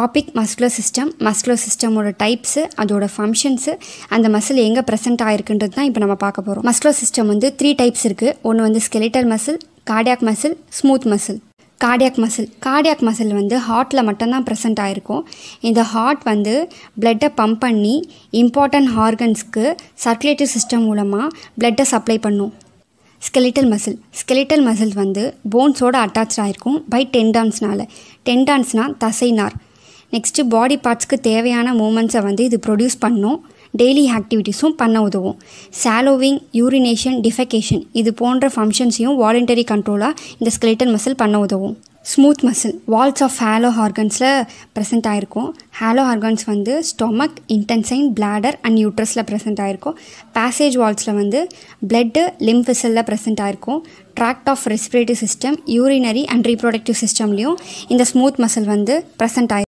topic muscular system muscular சிஸ்டமோட types அதோட functions அந்த மசில் எங்கே ப்ரெசென்ட் ஆயிருக்குன்றது தான் இப்போ நம்ம பார்க்க போகிறோம் மஸ்குலர் சிஸ்டம் வந்து த்ரீ டைப்ஸ் இருக்குது ஒன்று வந்து skeletal muscle cardiac muscle smooth muscle cardiac muscle cardiac muscle வந்து ஹார்ட்டில் மட்டும்தான் ப்ரெசென்ட் ஆகிருக்கும் இந்த ஹார்ட் வந்து பிளட்டை பம்ப் பண்ணி இம்பார்ட்டண்ட் ஆர்கன்ஸ்க்கு சர்க்குலேட்டரி சிஸ்டம் மூலமாக பிளட்டை சப்ளை பண்ணும் ஸ்கெலிட்டல் மசில் ஸ்கெலிட்டல் மசில் வந்து போன்ஸோடு அட்டாச் ஆகிருக்கும் பை டென்டான்ஸ்னால் டென்டான்ஸ்னால் தசைனார் நெக்ஸ்ட்டு பாடி பார்ட்ஸ்க்கு தேவையான மூமெண்ட்ஸை வந்து இது ப்ரொடியூஸ் பண்ணும் டெய்லி ஆக்டிவிட்டீஸும் பண்ண உதவும் சாலோவிங் யூரினேஷன் டிஃபெகேஷன் இது போன்ற ஃபங்க்ஷன்ஸையும் வாலண்டரி கண்ட்ரோலாக இந்த ஸ்கெலிட்டன் மசில் பண்ண உதவும் smooth muscle walls of hollow ஹார்கன்ஸில் ப்ரெசென்ட் ஆகிருக்கும் ஹேலோ ஹார்கன்ஸ் வந்து ஸ்டொமக் இன்டென்சைன் பிளாடர் அண்ட் யூட்ரஸில் ப்ரெசென்ட் ஆகிருக்கும் பேசேஜ் வால்ஸில் வந்து பிளட்டு லிம் விசலில் ப்ரெசென்ட் ஆகிருக்கும் tract of respiratory system urinary and reproductive சிஸ்டம்லேயும் இந்த ஸ்மூத் மசில் வந்து ப்ரெசென்ட் ஆகிருக்கும்